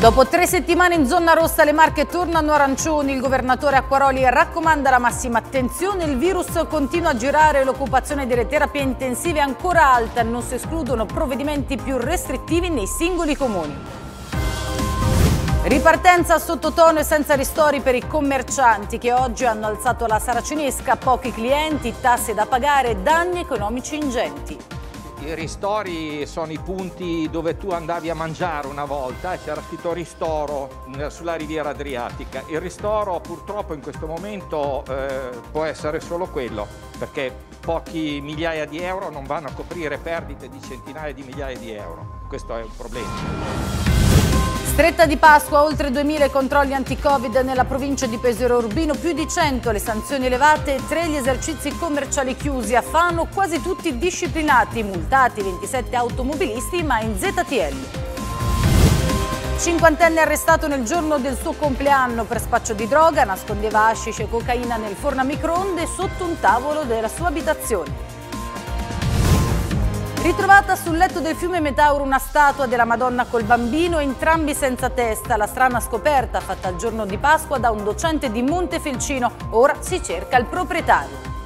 Dopo tre settimane in zona rossa le marche tornano arancioni, il governatore Acquaroli raccomanda la massima attenzione, il virus continua a girare, l'occupazione delle terapie intensive è ancora alta, non si escludono provvedimenti più restrittivi nei singoli comuni. Ripartenza sottotono e senza ristori per i commercianti che oggi hanno alzato la saracinesca, pochi clienti, tasse da pagare, danni economici ingenti. I ristori sono i punti dove tu andavi a mangiare una volta e eh, c'era scritto ristoro eh, sulla riviera adriatica. Il ristoro purtroppo in questo momento eh, può essere solo quello, perché pochi migliaia di euro non vanno a coprire perdite di centinaia di migliaia di euro. Questo è un problema. Stretta di Pasqua, oltre 2.000 controlli anti-Covid nella provincia di Pesero Urbino, più di 100 le sanzioni elevate, 3 gli esercizi commerciali chiusi a Fano, quasi tutti disciplinati, multati 27 automobilisti ma in ZTL. Cinquantenne arrestato nel giorno del suo compleanno per spaccio di droga, nascondeva hashish e cocaina nel forno a microonde sotto un tavolo della sua abitazione. Ritrovata sul letto del fiume Metauro una statua della Madonna col bambino, entrambi senza testa. La strana scoperta fatta il giorno di Pasqua da un docente di Montefelcino. Ora si cerca il proprietario.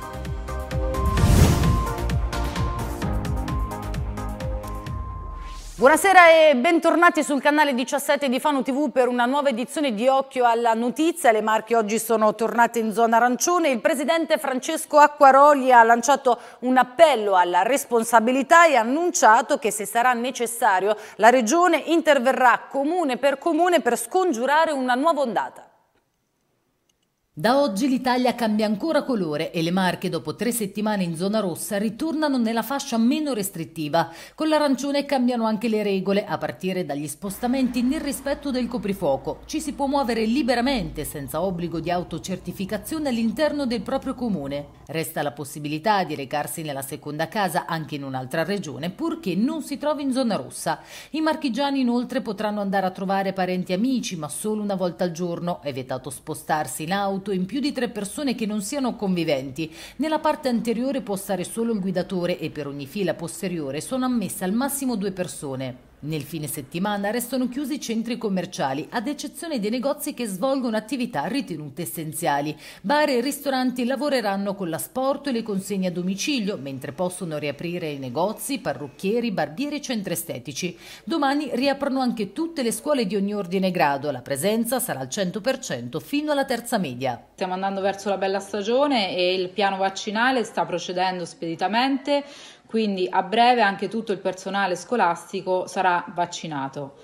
Buonasera e bentornati sul canale 17 di Fano TV per una nuova edizione di Occhio alla Notizia. Le Marche oggi sono tornate in zona arancione. Il presidente Francesco Acquaroli ha lanciato un appello alla responsabilità e ha annunciato che se sarà necessario la Regione interverrà comune per comune per scongiurare una nuova ondata. Da oggi l'Italia cambia ancora colore e le Marche, dopo tre settimane in zona rossa, ritornano nella fascia meno restrittiva. Con l'arancione cambiano anche le regole, a partire dagli spostamenti nel rispetto del coprifuoco. Ci si può muovere liberamente, senza obbligo di autocertificazione all'interno del proprio comune. Resta la possibilità di recarsi nella seconda casa anche in un'altra regione, purché non si trovi in zona rossa. I marchigiani inoltre potranno andare a trovare parenti e amici, ma solo una volta al giorno. È vietato spostarsi in auto auto in più di tre persone che non siano conviventi. Nella parte anteriore può stare solo il guidatore e per ogni fila posteriore sono ammesse al massimo due persone. Nel fine settimana restano chiusi i centri commerciali, ad eccezione dei negozi che svolgono attività ritenute essenziali. Bar e ristoranti lavoreranno con l'asporto e le consegne a domicilio, mentre possono riaprire i negozi, parrucchieri, barbieri e centri estetici. Domani riaprono anche tutte le scuole di ogni ordine e grado. La presenza sarà al 100% fino alla terza media. Stiamo andando verso la bella stagione e il piano vaccinale sta procedendo speditamente quindi a breve anche tutto il personale scolastico sarà vaccinato.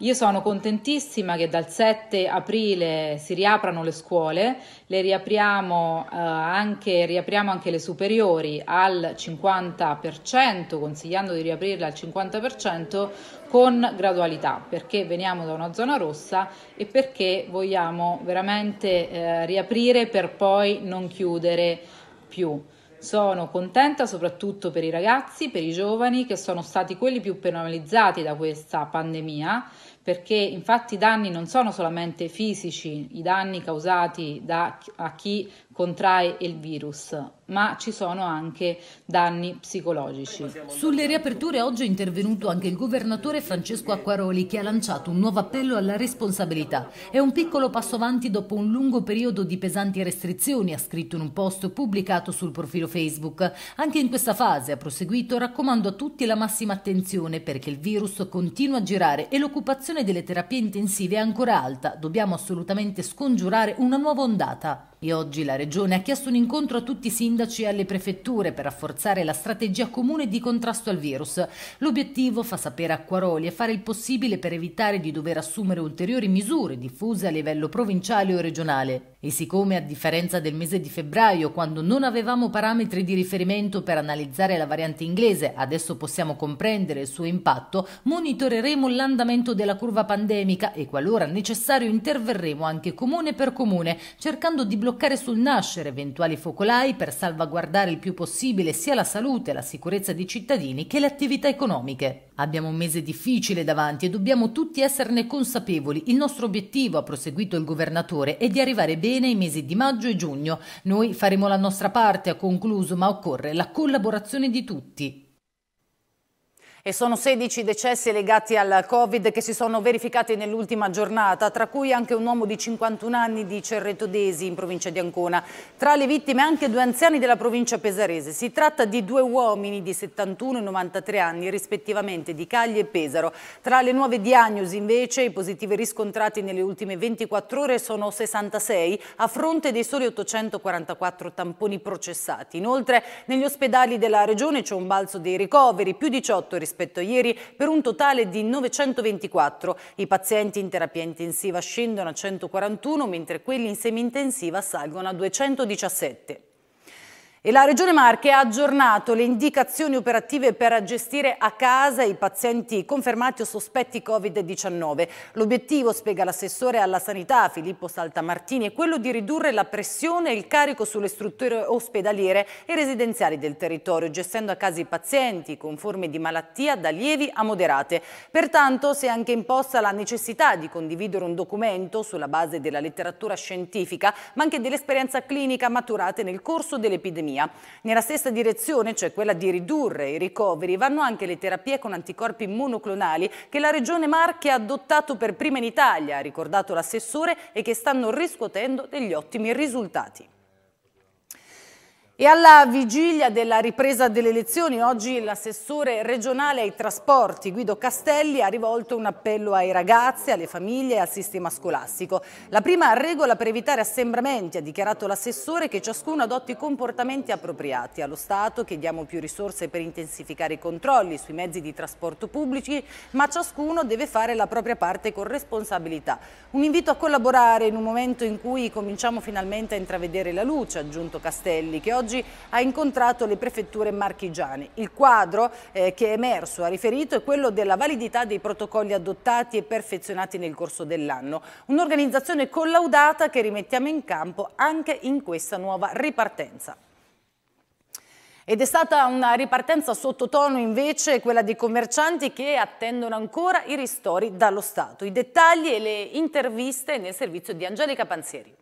Io sono contentissima che dal 7 aprile si riaprano le scuole, le riapriamo, eh, anche, riapriamo anche le superiori al 50%, consigliando di riaprirle al 50% con gradualità, perché veniamo da una zona rossa e perché vogliamo veramente eh, riaprire per poi non chiudere più. Sono contenta soprattutto per i ragazzi, per i giovani che sono stati quelli più penalizzati da questa pandemia, perché infatti i danni non sono solamente fisici, i danni causati da, a chi contrae il virus, ma ci sono anche danni psicologici. Sulle riaperture oggi è intervenuto anche il governatore Francesco Acquaroli che ha lanciato un nuovo appello alla responsabilità. È un piccolo passo avanti dopo un lungo periodo di pesanti restrizioni, ha scritto in un post pubblicato sul profilo Facebook. Anche in questa fase, ha proseguito, raccomando a tutti la massima attenzione perché il virus continua a girare e l'occupazione delle terapie intensive è ancora alta. Dobbiamo assolutamente scongiurare una nuova ondata. E oggi la Regione ha chiesto un incontro a tutti i sindaci sindaci e alle prefetture per rafforzare la strategia comune di contrasto al virus. L'obiettivo, fa sapere Acquaroli, è fare il possibile per evitare di dover assumere ulteriori misure diffuse a livello provinciale o regionale. E siccome a differenza del mese di febbraio, quando non avevamo parametri di riferimento per analizzare la variante inglese, adesso possiamo comprendere il suo impatto, monitoreremo l'andamento della curva pandemica e qualora necessario interverremo anche comune per comune, cercando di bloccare sul nascere eventuali focolai per salvare salvaguardare il più possibile sia la salute e la sicurezza dei cittadini che le attività economiche. Abbiamo un mese difficile davanti e dobbiamo tutti esserne consapevoli. Il nostro obiettivo, ha proseguito il governatore, è di arrivare bene ai mesi di maggio e giugno. Noi faremo la nostra parte, ha concluso, ma occorre la collaborazione di tutti. E sono 16 decessi legati al Covid che si sono verificati nell'ultima giornata, tra cui anche un uomo di 51 anni di Cerretodesi in provincia di Ancona. Tra le vittime anche due anziani della provincia pesarese. Si tratta di due uomini di 71 e 93 anni, rispettivamente di Cagli e Pesaro. Tra le nuove diagnosi invece i positivi riscontrati nelle ultime 24 ore sono 66 a fronte dei soli 844 tamponi processati. Inoltre negli ospedali della regione c'è un balzo dei ricoveri, più 18 rispettivamente rispetto a ieri per un totale di 924. I pazienti in terapia intensiva scendono a 141 mentre quelli in semi-intensiva salgono a 217. E la Regione Marche ha aggiornato le indicazioni operative per gestire a casa i pazienti confermati o sospetti Covid-19. L'obiettivo, spiega l'assessore alla sanità Filippo Saltamartini, è quello di ridurre la pressione e il carico sulle strutture ospedaliere e residenziali del territorio, gestendo a casa i pazienti con forme di malattia da lievi a moderate. Pertanto si è anche imposta la necessità di condividere un documento sulla base della letteratura scientifica, ma anche dell'esperienza clinica maturate nel corso dell'epidemia pandemia. Nella stessa direzione, cioè quella di ridurre i ricoveri, vanno anche le terapie con anticorpi monoclonali che la Regione Marche ha adottato per prima in Italia, ha ricordato l'assessore, e che stanno riscuotendo degli ottimi risultati. E alla vigilia della ripresa delle elezioni, oggi l'assessore regionale ai trasporti Guido Castelli ha rivolto un appello ai ragazzi, alle famiglie e al sistema scolastico. La prima regola per evitare assembramenti, ha dichiarato l'assessore, che ciascuno adotti comportamenti appropriati. Allo Stato chiediamo più risorse per intensificare i controlli sui mezzi di trasporto pubblici, ma ciascuno deve fare la propria parte con responsabilità. Un invito a collaborare in un momento in cui cominciamo finalmente a intravedere la luce, ha aggiunto Castelli, che oggi oggi ha incontrato le prefetture marchigiane. Il quadro eh, che è emerso, ha riferito, è quello della validità dei protocolli adottati e perfezionati nel corso dell'anno. Un'organizzazione collaudata che rimettiamo in campo anche in questa nuova ripartenza. Ed è stata una ripartenza sottotono invece quella dei commercianti che attendono ancora i ristori dallo Stato. I dettagli e le interviste nel servizio di Angelica Panzieri.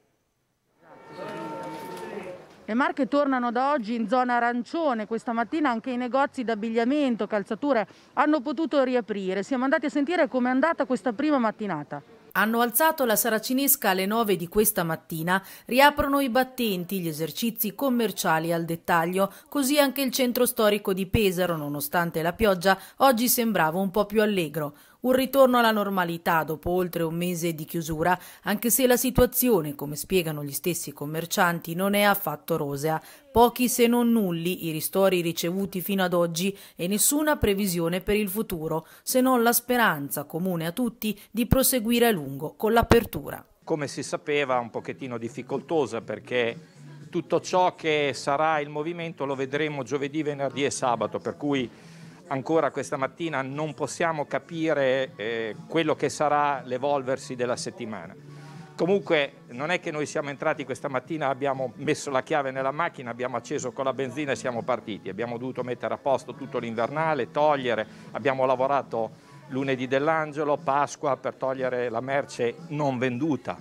Le Marche tornano da oggi in zona arancione, questa mattina anche i negozi d'abbigliamento, calzature hanno potuto riaprire. Siamo andati a sentire com'è andata questa prima mattinata. Hanno alzato la saracinesca alle 9 di questa mattina, riaprono i battenti, gli esercizi commerciali al dettaglio, così anche il centro storico di Pesaro, nonostante la pioggia, oggi sembrava un po' più allegro un ritorno alla normalità dopo oltre un mese di chiusura, anche se la situazione, come spiegano gli stessi commercianti, non è affatto rosea. Pochi se non nulli i ristori ricevuti fino ad oggi e nessuna previsione per il futuro, se non la speranza comune a tutti di proseguire a lungo con l'apertura. Come si sapeva un pochettino difficoltosa perché tutto ciò che sarà il movimento lo vedremo giovedì, venerdì e sabato, per cui ancora questa mattina non possiamo capire eh, quello che sarà l'evolversi della settimana. Comunque non è che noi siamo entrati questa mattina, abbiamo messo la chiave nella macchina, abbiamo acceso con la benzina e siamo partiti. Abbiamo dovuto mettere a posto tutto l'invernale, togliere, abbiamo lavorato lunedì dell'angelo, Pasqua per togliere la merce non venduta.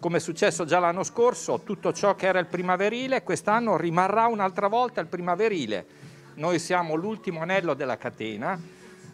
Come è successo già l'anno scorso, tutto ciò che era il primaverile quest'anno rimarrà un'altra volta il primaverile noi siamo l'ultimo anello della catena,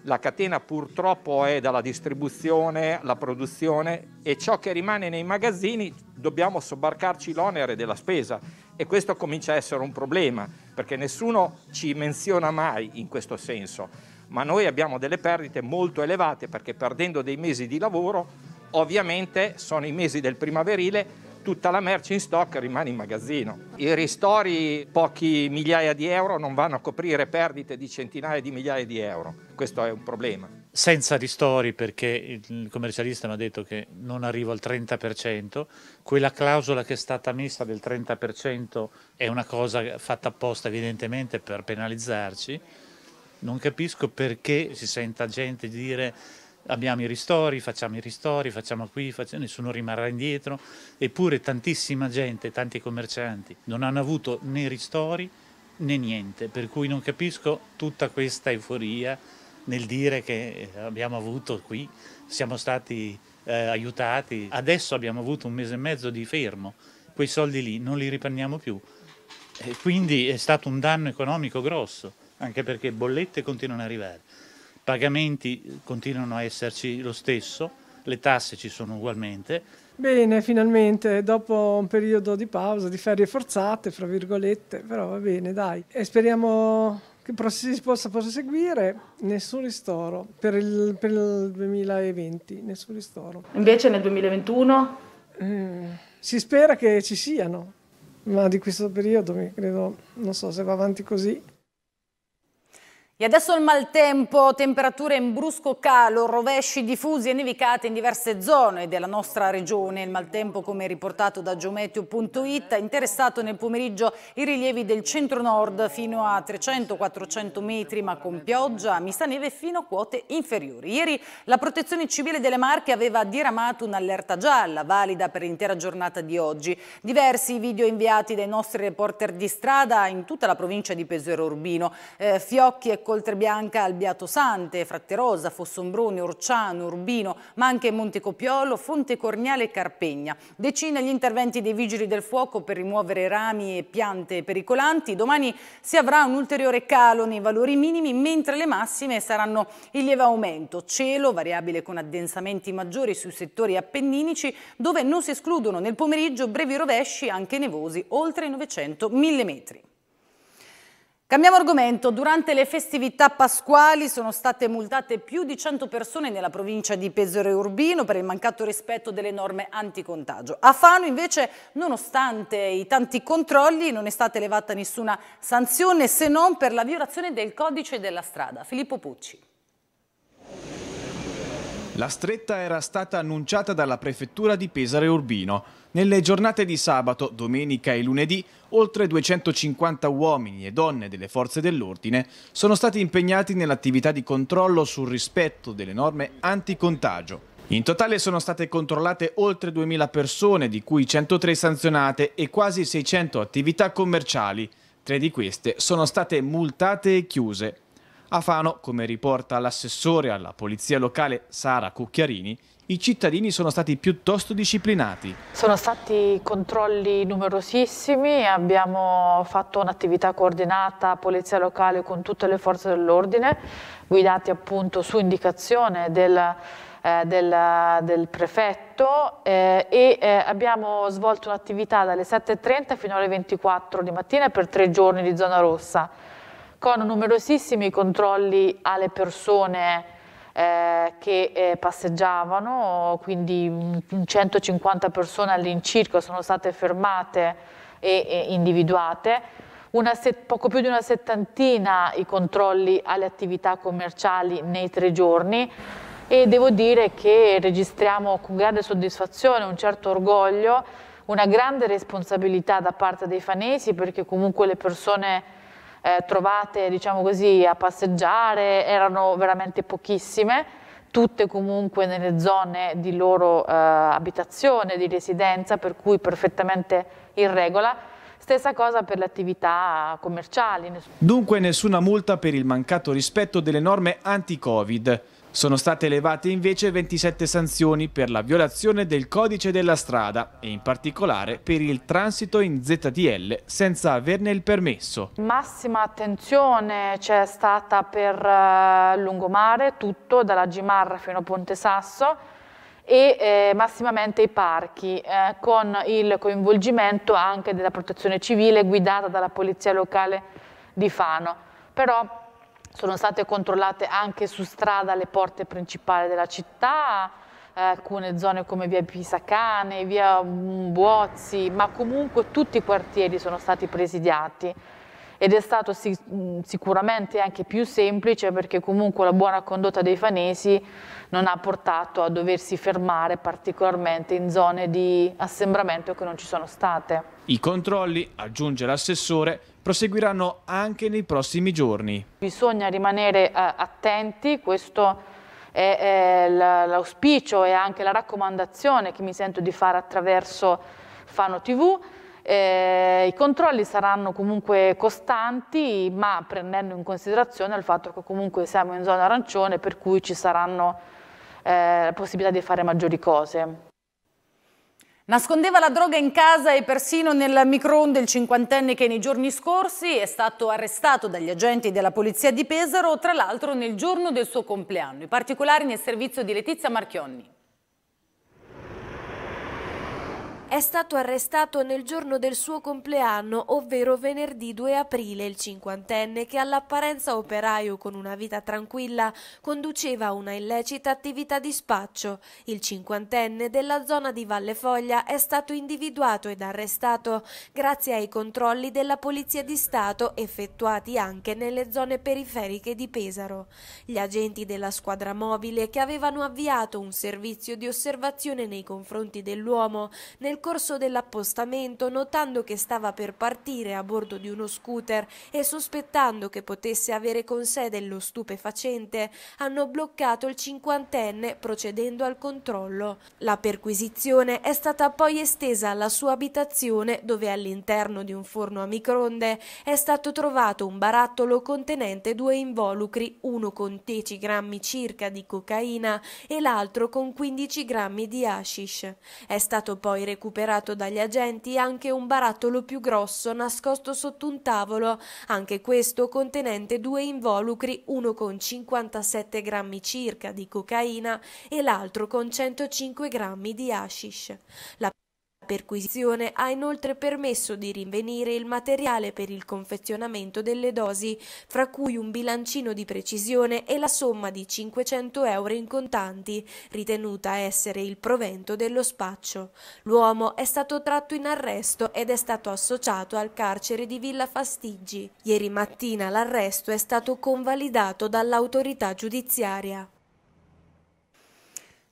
la catena purtroppo è dalla distribuzione, la produzione e ciò che rimane nei magazzini dobbiamo sobbarcarci l'onere della spesa e questo comincia a essere un problema perché nessuno ci menziona mai in questo senso, ma noi abbiamo delle perdite molto elevate perché perdendo dei mesi di lavoro ovviamente sono i mesi del primaverile tutta la merce in stock rimane in magazzino. I ristori, pochi migliaia di euro, non vanno a coprire perdite di centinaia di migliaia di euro. Questo è un problema. Senza ristori perché il commercialista mi ha detto che non arrivo al 30%, quella clausola che è stata messa del 30% è una cosa fatta apposta evidentemente per penalizzarci. Non capisco perché si senta gente dire abbiamo i ristori, facciamo i ristori, facciamo qui, facciamo, nessuno rimarrà indietro, eppure tantissima gente, tanti commercianti non hanno avuto né ristori né niente, per cui non capisco tutta questa euforia nel dire che eh, abbiamo avuto qui, siamo stati eh, aiutati, adesso abbiamo avuto un mese e mezzo di fermo, quei soldi lì non li riprendiamo più, e quindi è stato un danno economico grosso, anche perché bollette continuano ad arrivare pagamenti continuano a esserci lo stesso, le tasse ci sono ugualmente. Bene, finalmente, dopo un periodo di pausa, di ferie forzate, fra virgolette, però va bene, dai. E speriamo che si possa proseguire, nessun ristoro per il, per il 2020, nessun ristoro. Invece nel 2021? Mm, si spera che ci siano, ma di questo periodo mi credo, non so se va avanti così. E adesso il maltempo, temperature in brusco calo, rovesci diffusi e nevicate in diverse zone della nostra regione. Il maltempo, come riportato da geometeo.it, ha interessato nel pomeriggio i rilievi del centro-nord fino a 300-400 metri, ma con pioggia, mista neve fino a quote inferiori. Ieri la protezione civile delle Marche aveva diramato un'allerta gialla, valida per l'intera giornata di oggi. Diversi video inviati dai nostri reporter di strada in tutta la provincia di Pesero Urbino. Eh, fiocchi e Coltrebianca al Biato Sante, Fratterosa, Fossombrone, Orciano, Urbino, ma anche Montecopiolo, Fonte Corniale e Carpegna. Decine gli interventi dei vigili del fuoco per rimuovere rami e piante pericolanti. Domani si avrà un ulteriore calo nei valori minimi, mentre le massime saranno in lieve aumento. Cielo variabile con addensamenti maggiori sui settori appenninici, dove non si escludono nel pomeriggio brevi rovesci anche nevosi oltre i 900 mm. Cambiamo argomento. Durante le festività pasquali sono state multate più di 100 persone nella provincia di Pesaro Urbino per il mancato rispetto delle norme anticontagio. A Fano invece, nonostante i tanti controlli, non è stata elevata nessuna sanzione se non per la violazione del codice della strada. Filippo Pucci. La stretta era stata annunciata dalla prefettura di Pesaro Urbino. Nelle giornate di sabato, domenica e lunedì, oltre 250 uomini e donne delle forze dell'ordine sono stati impegnati nell'attività di controllo sul rispetto delle norme anticontagio. In totale sono state controllate oltre 2.000 persone, di cui 103 sanzionate e quasi 600 attività commerciali. Tre di queste sono state multate e chiuse. A Fano, come riporta l'assessore alla polizia locale Sara Cucchiarini, i cittadini sono stati piuttosto disciplinati. Sono stati controlli numerosissimi, abbiamo fatto un'attività coordinata polizia locale con tutte le forze dell'ordine, guidati appunto su indicazione del eh, del, del, prefetto eh, e eh, abbiamo svolto un'attività dalle 7.30 fino alle 24 di mattina per tre giorni di zona rossa con numerosissimi controlli alle persone eh, che eh, passeggiavano, quindi 150 persone all'incirca sono state fermate e, e individuate. Set, poco più di una settantina i controlli alle attività commerciali nei tre giorni e devo dire che registriamo con grande soddisfazione, un certo orgoglio, una grande responsabilità da parte dei fanesi perché comunque le persone eh, trovate diciamo così, a passeggiare, erano veramente pochissime, tutte comunque nelle zone di loro eh, abitazione, di residenza, per cui perfettamente in regola. Stessa cosa per le attività commerciali. Dunque nessuna multa per il mancato rispetto delle norme anti-Covid. Sono state elevate invece 27 sanzioni per la violazione del codice della strada e in particolare per il transito in ZTL senza averne il permesso. Massima attenzione c'è stata per eh, lungomare, tutto dalla Gimarra fino a Ponte Sasso e eh, massimamente i parchi eh, con il coinvolgimento anche della protezione civile guidata dalla polizia locale di Fano. Però sono state controllate anche su strada le porte principali della città, eh, alcune zone come via Pisacane, via Buozzi, ma comunque tutti i quartieri sono stati presidiati ed è stato sic- sicuramente anche più semplice perché comunque la buona condotta dei fanesi non ha portato a doversi fermare particolarmente in zone di assembramento che non ci sono state. I controlli, aggiunge l'assessore, proseguiranno anche nei prossimi giorni. Bisogna rimanere eh, attenti, questo è, l'auspicio e anche la raccomandazione che mi sento di fare attraverso Fano TV eh, I controlli saranno comunque costanti, ma prendendo in considerazione il fatto che comunque siamo in zona arancione, per cui ci saranno eh, la possibilità di fare maggiori cose. Nascondeva la droga in casa e persino nel microonde il cinquantenne che nei giorni scorsi è stato arrestato dagli agenti della polizia di Pesaro, tra l'altro nel giorno del suo compleanno. I particolari nel servizio di Letizia Marchionni. è stato arrestato nel giorno del suo compleanno, ovvero venerdì 2 aprile, il cinquantenne che all'apparenza operaio con una vita tranquilla conduceva una illecita attività di spaccio. Il cinquantenne della zona di Valle Foglia è stato individuato ed arrestato grazie ai controlli della Polizia di Stato effettuati anche nelle zone periferiche di Pesaro. Gli agenti della squadra mobile che avevano avviato un servizio di osservazione nei confronti dell'uomo nel percorso dell'appostamento notando che stava per partire a bordo di uno scooter e sospettando che potesse avere con sé dello stupefacente, hanno bloccato il cinquantenne procedendo al controllo. La perquisizione è stata poi estesa alla sua abitazione dove all'interno di un forno a microonde è stato trovato un barattolo contenente due involucri, uno con 10 grammi circa di cocaina e l'altro con 15 grammi di hashish. È stato poi recuperato recuperato dagli agenti anche un barattolo più grosso nascosto sotto un tavolo, anche questo contenente due involucri, uno con 57 grammi circa di cocaina e l'altro con 105 grammi di hashish. La perquisizione ha inoltre permesso di rinvenire il materiale per il confezionamento delle dosi, fra cui un bilancino di precisione e la somma di 500 euro in contanti, ritenuta essere il provento dello spaccio. L'uomo è stato tratto in arresto ed è stato associato al carcere di Villa Fastiggi. Ieri mattina l'arresto è stato convalidato dall'autorità giudiziaria.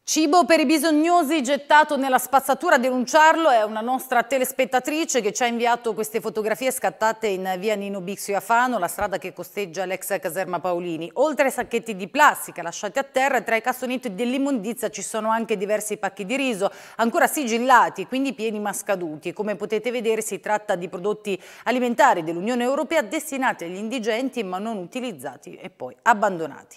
Cibo per i bisognosi gettato nella spazzatura, a denunciarlo è una nostra telespettatrice che ci ha inviato queste fotografie scattate in via Nino Bixio a Fano, la strada che costeggia l'ex caserma Paolini. Oltre ai sacchetti di plastica lasciati a terra, tra i cassonetti dell'immondizia ci sono anche diversi pacchi di riso, ancora sigillati, quindi pieni ma scaduti. Come potete vedere si tratta di prodotti alimentari dell'Unione Europea destinati agli indigenti ma non utilizzati e poi abbandonati.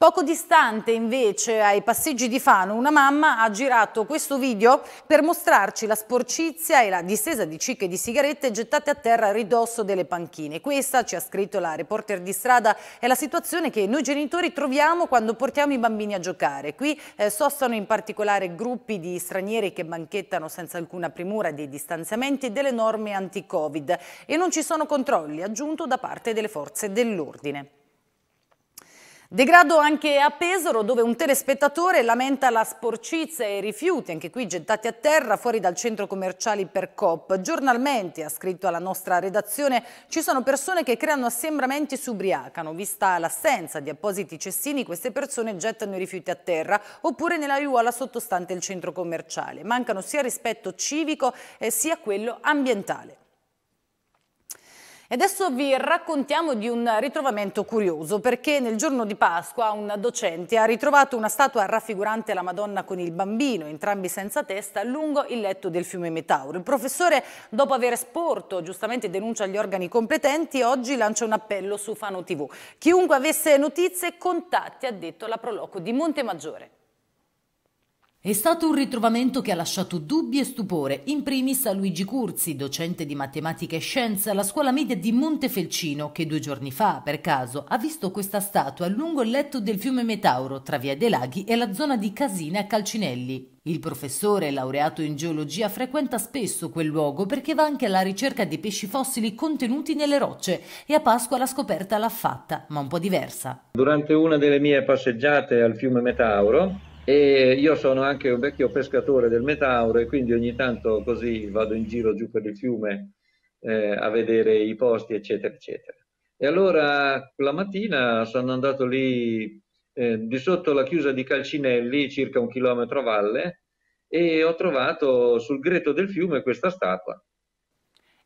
Poco distante invece ai passeggi di Fano una mamma ha girato questo video per mostrarci la sporcizia e la distesa di cicche di sigarette gettate a terra a ridosso delle panchine. Questa, ci ha scritto la reporter di strada, è la situazione che noi genitori troviamo quando portiamo i bambini a giocare. Qui eh, sostano in particolare gruppi di stranieri che banchettano senza alcuna primura dei distanziamenti e delle norme anti-covid e non ci sono controlli, aggiunto da parte delle forze dell'ordine. Degrado anche a Pesaro dove un telespettatore lamenta la sporcizia e i rifiuti, anche qui gettati a terra fuori dal centro commerciale per COP. Giornalmente, ha scritto alla nostra redazione, ci sono persone che creano assembramenti e si ubriacano. Vista l'assenza di appositi cestini, queste persone gettano i rifiuti a terra oppure nella iuola sottostante il centro commerciale. Mancano sia rispetto civico eh, sia quello ambientale. E adesso vi raccontiamo di un ritrovamento curioso, perché nel giorno di Pasqua un docente ha ritrovato una statua raffigurante la Madonna con il bambino, entrambi senza testa, lungo il letto del fiume Metauro. Il professore, dopo aver esporto giustamente denuncia agli organi competenti, oggi lancia un appello su Fano TV. Chiunque avesse notizie, contatti, ha detto la Proloco di Montemaggiore. È stato un ritrovamento che ha lasciato dubbi e stupore, in primis a Luigi Curzi, docente di matematica e scienza alla scuola media di Montefelcino, che due giorni fa, per caso, ha visto questa statua lungo il letto del fiume Metauro, tra Via dei Laghi e la zona di Casina e Calcinelli. Il professore, laureato in geologia, frequenta spesso quel luogo perché va anche alla ricerca di pesci fossili contenuti nelle rocce e a Pasqua la scoperta l'ha fatta, ma un po' diversa. Durante una delle mie passeggiate al fiume Metauro, e io sono anche un vecchio pescatore del Metauro e quindi ogni tanto così vado in giro giù per il fiume eh, a vedere i posti eccetera eccetera. E allora la mattina sono andato lì eh, di sotto la chiusa di Calcinelli, circa un chilometro a valle, e ho trovato sul greto del fiume questa statua.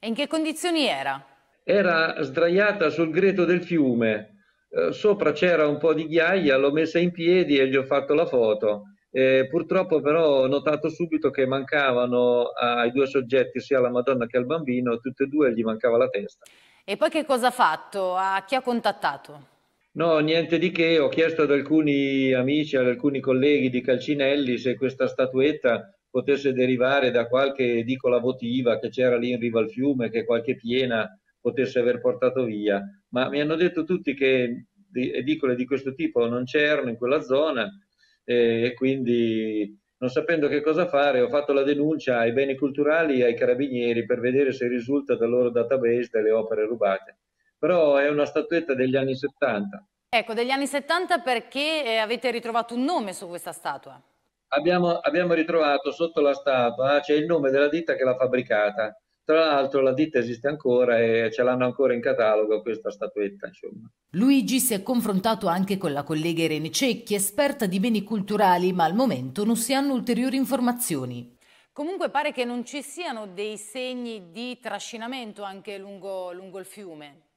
E in che condizioni era? Era sdraiata sul greto del fiume, eh, sopra c'era un po' di ghiaia, l'ho messa in piedi e gli ho fatto la foto. Eh, purtroppo però ho notato subito che mancavano ai due soggetti, sia alla Madonna che al bambino, tutte e due gli mancava la testa. E poi che cosa ha fatto? A chi ha contattato? No, niente di che, ho chiesto ad alcuni amici, ad alcuni colleghi di Calcinelli se questa statuetta potesse derivare da qualche edicola votiva che c'era lì in riva al fiume, che qualche piena potesse aver portato via, ma mi hanno detto tutti che edicole di questo tipo non c'erano in quella zona e quindi non sapendo che cosa fare ho fatto la denuncia ai beni culturali e ai carabinieri per vedere se risulta dal loro database delle opere rubate. Però è una statuetta degli anni 70. Ecco, degli anni 70 perché eh, avete ritrovato un nome su questa statua? Abbiamo, abbiamo ritrovato sotto la statua, c'è il nome della ditta che l'ha fabbricata tra l'altro la ditta esiste ancora e ce l'hanno ancora in catalogo questa statuetta, insomma. Luigi si è confrontato anche con la collega Irene Cecchi, esperta di beni culturali, ma al momento non si hanno ulteriori informazioni. Comunque pare che non ci siano dei segni di trascinamento anche lungo, lungo il fiume.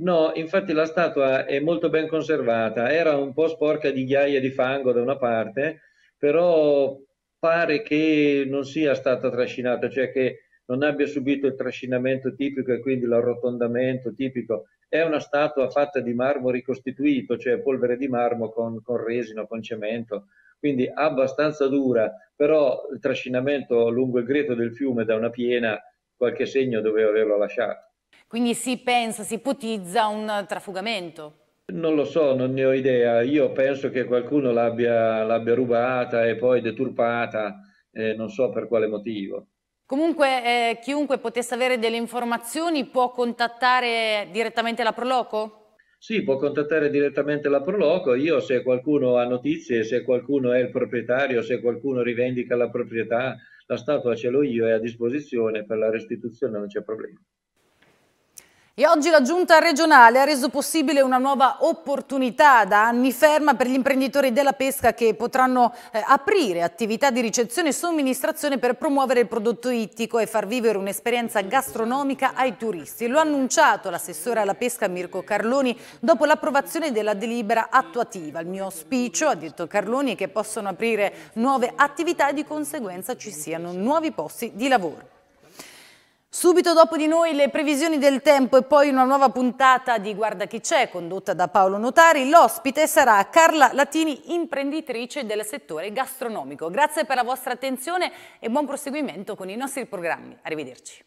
No, infatti la statua è molto ben conservata, era un po' sporca di ghiaia di fango da una parte, però pare che non sia stata trascinata, cioè che non abbia subito il trascinamento tipico e quindi l'arrotondamento tipico. È una statua fatta di marmo ricostituito, cioè polvere di marmo con, con resino, con cemento, quindi abbastanza dura, però il trascinamento lungo il greto del fiume da una piena qualche segno doveva averlo lasciato. Quindi si pensa, si ipotizza un trafugamento? Non lo so, non ne ho idea. Io penso che qualcuno l'abbia, rubata e poi deturpata, eh, non so per quale motivo. Comunque eh, chiunque potesse avere delle informazioni può contattare direttamente la Proloco? Sì, può contattare direttamente la Proloco. Io, se qualcuno ha notizie, se qualcuno è il proprietario, se qualcuno rivendica la proprietà, la statua ce l'ho io, è a disposizione per la restituzione, non c'è problema. E oggi la giunta regionale ha reso possibile una nuova opportunità da anni ferma per gli imprenditori della pesca che potranno eh, aprire attività di ricezione e somministrazione per promuovere il prodotto ittico e far vivere un'esperienza gastronomica ai turisti. Lo ha annunciato l'assessore alla pesca Mirko Carloni dopo l'approvazione della delibera attuativa. Il mio auspicio, ha detto Carloni, è che possano aprire nuove attività e di conseguenza ci siano nuovi posti di lavoro. Subito dopo di noi le previsioni del tempo e poi una nuova puntata di Guarda chi c'è condotta da Paolo Notari. L'ospite sarà Carla Latini, imprenditrice del settore gastronomico. Grazie per la vostra attenzione e buon proseguimento con i nostri programmi. Arrivederci.